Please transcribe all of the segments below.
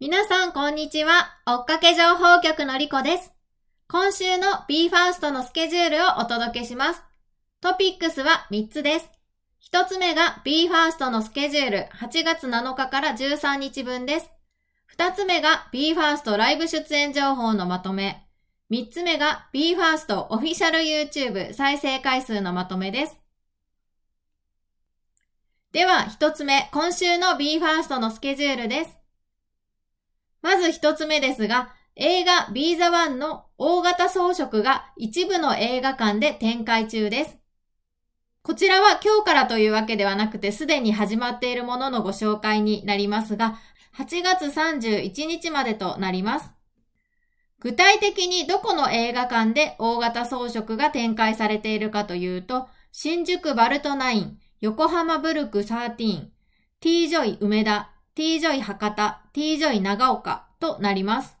皆さん、こんにちは。追っかけ情報局のリコです。今週の BE:FIRST のスケジュールをお届けします。トピックスは3つです。1つ目が BE:FIRST のスケジュール8月7日から13日分です。2つ目が BE:FIRST ライブ出演情報のまとめ。3つ目が BE:FIRST オフィシャル YouTube 再生回数のまとめです。では、1つ目、今週の BE:FIRST のスケジュールです。まず一つ目ですが、映画 Be the One の大型装飾が一部の映画館で展開中です。こちらは今日からというわけではなくてすでに始まっているもののご紹介になりますが、8月31日までとなります。具体的にどこの映画館で大型装飾が展開されているかというと、新宿バルトナイン、横浜ブルク13、T ジョイ梅田、T ジョイ博多、tjoy 長岡となります。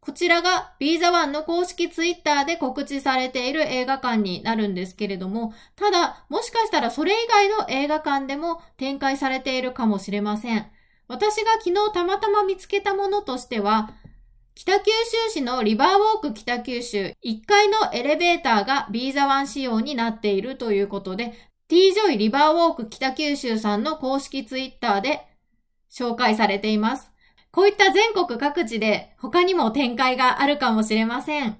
こちらが b ザワンの公式ツイッターで告知されている映画館になるんですけれども、ただ、もしかしたらそれ以外の映画館でも展開されているかもしれません。私が昨日たまたま見つけたものとしては、北九州市のリバーウォーク北九州1階のエレベーターが b ザワン仕様になっているということで、t j o y リバーウォーク北九州さんの公式ツイッターで紹介されています。こういった全国各地で他にも展開があるかもしれません。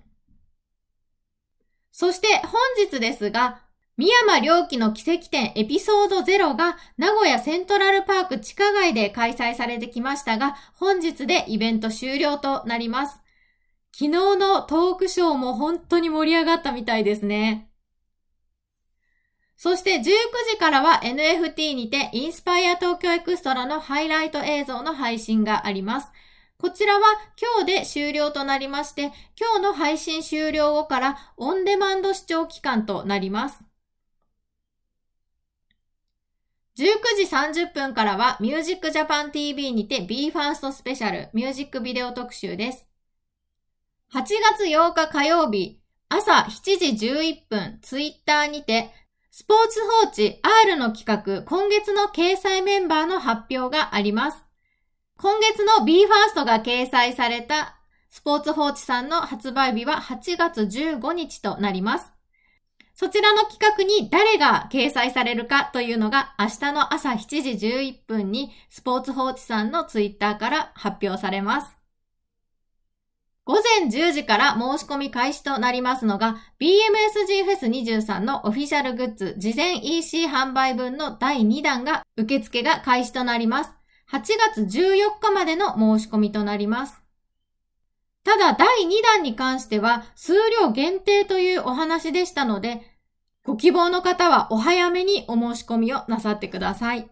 そして本日ですが、宮山良樹の奇跡展エピソード0が名古屋セントラルパーク地下街で開催されてきましたが、本日でイベント終了となります。昨日のトークショーも本当に盛り上がったみたいですね。そして19時からは NFT にてインスパイア東京エクストラのハイライト映像の配信があります。こちらは今日で終了となりまして、今日の配信終了後からオンデマンド視聴期間となります。19時30分からはミュージックジャパン TV にて BE:FIRST スペシャルミュージックビデオ特集です。8月8日火曜日朝7時11分 Twitter にてスポーツ報知 R の企画、今月の掲載メンバーの発表があります。今月の BE:FIRST が掲載されたスポーツ報知さんの発売日は8月15日となります。そちらの企画に誰が掲載されるかというのが明日の朝7時11分にスポーツ報知さんのツイッターから発表されます。午前10時から申し込み開始となりますのが、BMSG フェス23のオフィシャルグッズ事前 EC 販売分の第2弾が受付が開始となります。8月14日までの申し込みとなります。ただ第2弾に関しては数量限定というお話でしたので、ご希望の方はお早めにお申し込みをなさってください。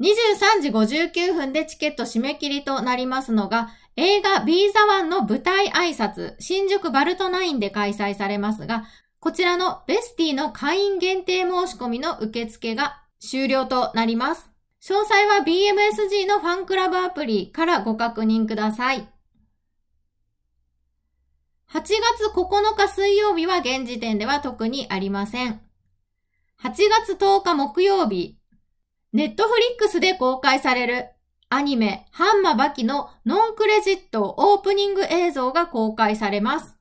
23時59分でチケット締め切りとなりますのが、映画ビーザワンの舞台挨拶、新宿バルトナインで開催されますが、こちらのベスティの会員限定申し込みの受付が終了となります。詳細は BMSG のファンクラブアプリからご確認ください。8月9日水曜日は現時点では特にありません。8月10日木曜日、ネットフリックスで公開されるアニメ、ハンマバキのノンクレジットオープニング映像が公開されます。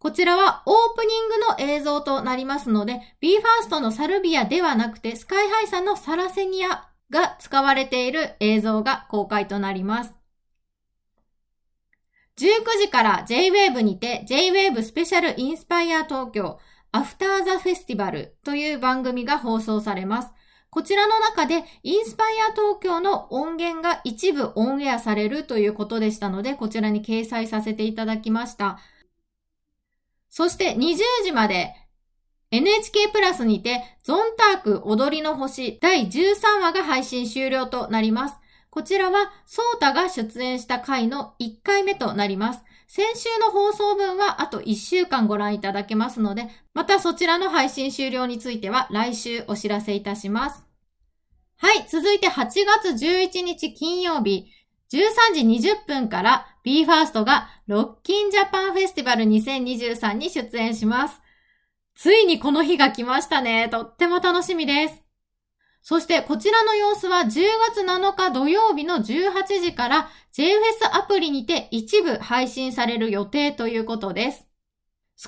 こちらはオープニングの映像となりますので、BE:FIRST のサルビアではなくて、スカイハイさんのサラセニアが使われている映像が公開となります。19時から JWAVE にて JWAVE スペシャルインスパイア東京アフターザフェスティバルという番組が放送されます。こちらの中で、インスパイア東京の音源が一部オンエアされるということでしたので、こちらに掲載させていただきました。そして20時まで NHK プラスにて、ゾンターク踊りの星第13話が配信終了となります。こちらは、ソータが出演した回の1回目となります。先週の放送分はあと1週間ご覧いただけますので、またそちらの配信終了については来週お知らせいたします。はい、続いて8月11日金曜日、13時20分から BE:FIRST がロッキンジャパンフェスティバル2023に出演します。ついにこの日が来ましたね。とっても楽しみです。そしてこちらの様子は10月7日土曜日の18時から JFS アプリにて一部配信される予定ということです。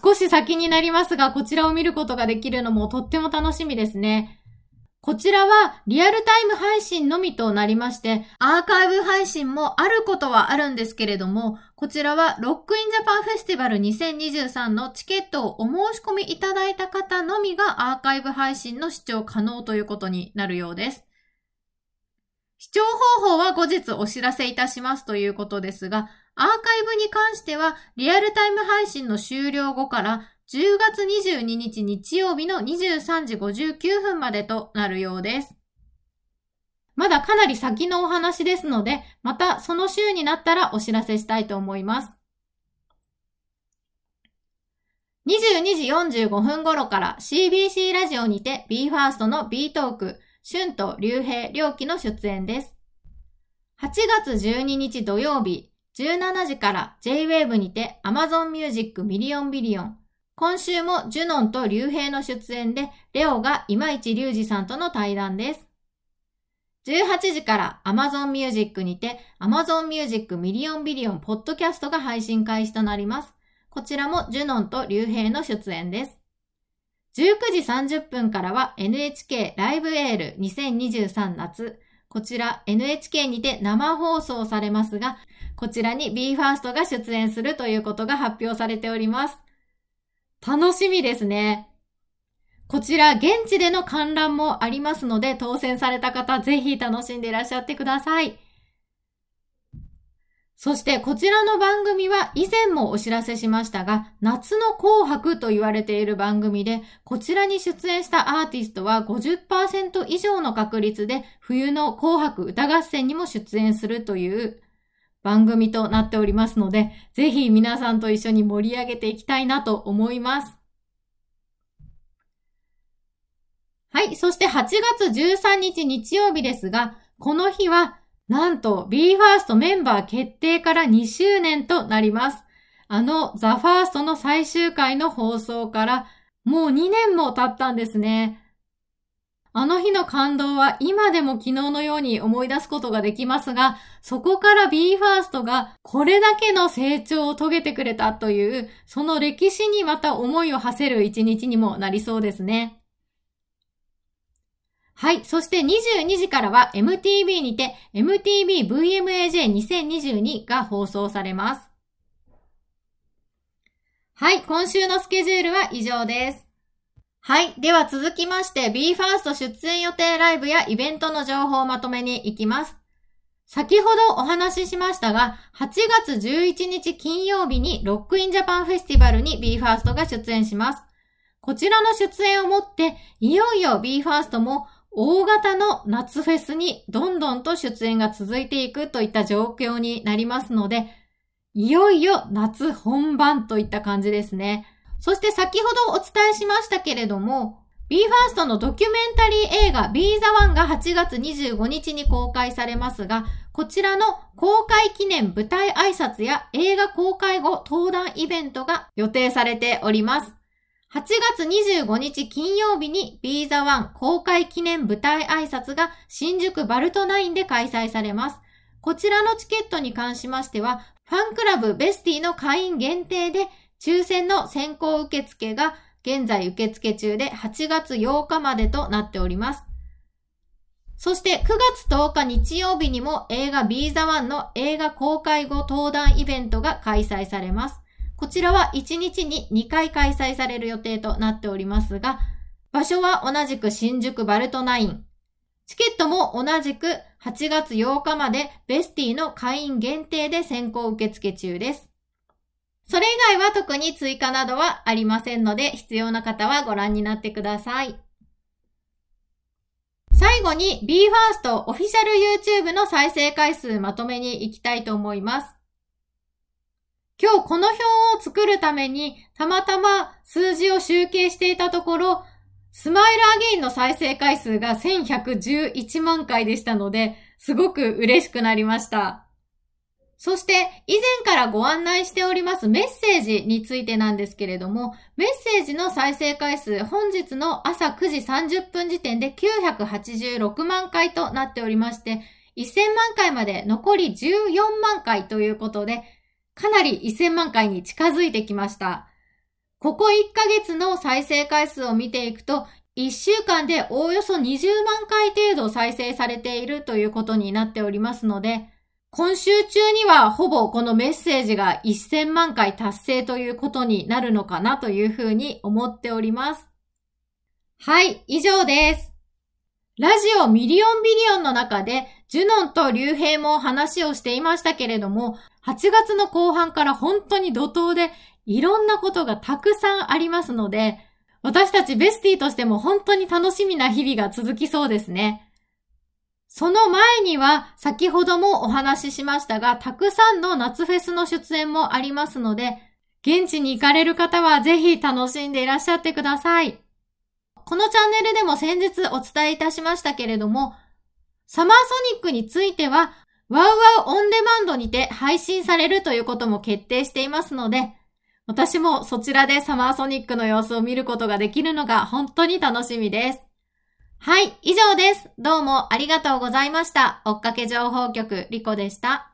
少し先になりますが、こちらを見ることができるのもとっても楽しみですね。こちらはリアルタイム配信のみとなりまして、アーカイブ配信もあることはあるんですけれども、こちらはロックインジャパンフェスティバル2023のチケットをお申し込みいただいた方のみがアーカイブ配信の視聴可能ということになるようです。視聴方法は後日お知らせいたしますということですが、アーカイブに関してはリアルタイム配信の終了後から10月22日日曜日の23時59分までとなるようです。まだかなり先のお話ですので、またその週になったらお知らせしたいと思います。22時45分頃から CBC ラジオにて BE:FIRST の B トーク、春と竜兵、両機の出演です。8月12日土曜日、17時から JWAVE にて Amazon Music ミリオンビリオン今週もジュノンと竜兵の出演で、レオが今市隆二さんとの対談です。18時から Amazon Music にて Amazon Music ミリオンビリオンポッドキャストが配信開始となります。こちらもジュノンと竜兵の出演です。19時30分からは NHK ライブエール2023夏。こちら NHK にて生放送されますが、こちらに BE:FIRST が出演するということが発表されております。楽しみですね。こちら、現地での観覧もありますので、当選された方、ぜひ楽しんでいらっしゃってください。そして、こちらの番組は以前もお知らせしましたが、夏の紅白と言われている番組で、こちらに出演したアーティストは50%以上の確率で、冬の紅白歌合戦にも出演するという番組となっておりますので、ぜひ皆さんと一緒に盛り上げていきたいなと思います。はい。そして8月13日日曜日ですが、この日は、なんと BE:FIRST メンバー決定から2周年となります。あの THEFIRST の最終回の放送からもう2年も経ったんですね。あの日の感動は今でも昨日のように思い出すことができますが、そこから BE:FIRST がこれだけの成長を遂げてくれたという、その歴史にまた思いを馳せる一日にもなりそうですね。はい。そして22時からは MTV にて MTVVMAJ2022 が放送されます。はい。今週のスケジュールは以上です。はい。では続きまして BE:FIRST 出演予定ライブやイベントの情報をまとめに行きます。先ほどお話ししましたが、8月11日金曜日にロックインジャパンフェスティバルに BE:FIRST が出演します。こちらの出演をもって、いよいよ BE:FIRST も大型の夏フェスにどんどんと出演が続いていくといった状況になりますので、いよいよ夏本番といった感じですね。そして先ほどお伝えしましたけれども、BE:FIRST のドキュメンタリー映画 Be the One が8月25日に公開されますが、こちらの公開記念舞台挨拶や映画公開後登壇イベントが予定されております。8月25日金曜日に Be the One 公開記念舞台挨拶が新宿バルトナインで開催されます。こちらのチケットに関しましては、ファンクラブベスティの会員限定で抽選の先行受付が現在受付中で8月8日までとなっております。そして9月10日日曜日にも映画ビーザワンの映画公開後登壇イベントが開催されます。こちらは1日に2回開催される予定となっておりますが、場所は同じく新宿バルトナイン。チケットも同じく8月8日までベスティの会員限定で先行受付中です。それ以外は特に追加などはありませんので、必要な方はご覧になってください。最後に BE:FIRST オフィシャル YouTube の再生回数まとめに行きたいと思います。今日この表を作るためにたまたま数字を集計していたところ、スマイルアゲインの再生回数が1111万回でしたので、すごく嬉しくなりました。そして、以前からご案内しておりますメッセージについてなんですけれども、メッセージの再生回数、本日の朝9時30分時点で986万回となっておりまして、1000万回まで残り14万回ということで、かなり1000万回に近づいてきました。ここ1ヶ月の再生回数を見ていくと、1週間でおおよそ20万回程度再生されているということになっておりますので、今週中にはほぼこのメッセージが1000万回達成ということになるのかなというふうに思っております。はい、以上です。ラジオミリオンビリオンの中で、ジュノンと竜兵も話をしていましたけれども、8月の後半から本当に怒涛で、いろんなことがたくさんありますので、私たちベスティとしても本当に楽しみな日々が続きそうですね。その前には先ほどもお話ししましたが、たくさんの夏フェスの出演もありますので、現地に行かれる方はぜひ楽しんでいらっしゃってください。このチャンネルでも先日お伝えいたしましたけれども、サマーソニックについては、ワウワウオンデマンドにて配信されるということも決定していますので、私もそちらでサマーソニックの様子を見ることができるのが本当に楽しみです。はい、以上です。どうもありがとうございました。追っかけ情報局、リコでした。